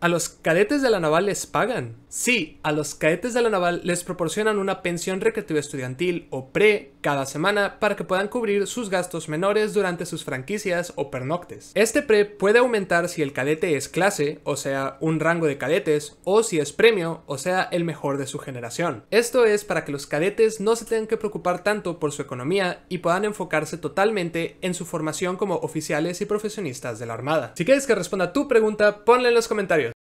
A los cadetes de la naval les pagan. Sí, a los cadetes de la naval les proporcionan una pensión recreativa estudiantil o pre cada semana para que puedan cubrir sus gastos menores durante sus franquicias o pernoctes. Este prep puede aumentar si el cadete es clase, o sea, un rango de cadetes, o si es premio, o sea, el mejor de su generación. Esto es para que los cadetes no se tengan que preocupar tanto por su economía y puedan enfocarse totalmente en su formación como oficiales y profesionistas de la Armada. Si quieres que responda a tu pregunta, ponla en los comentarios.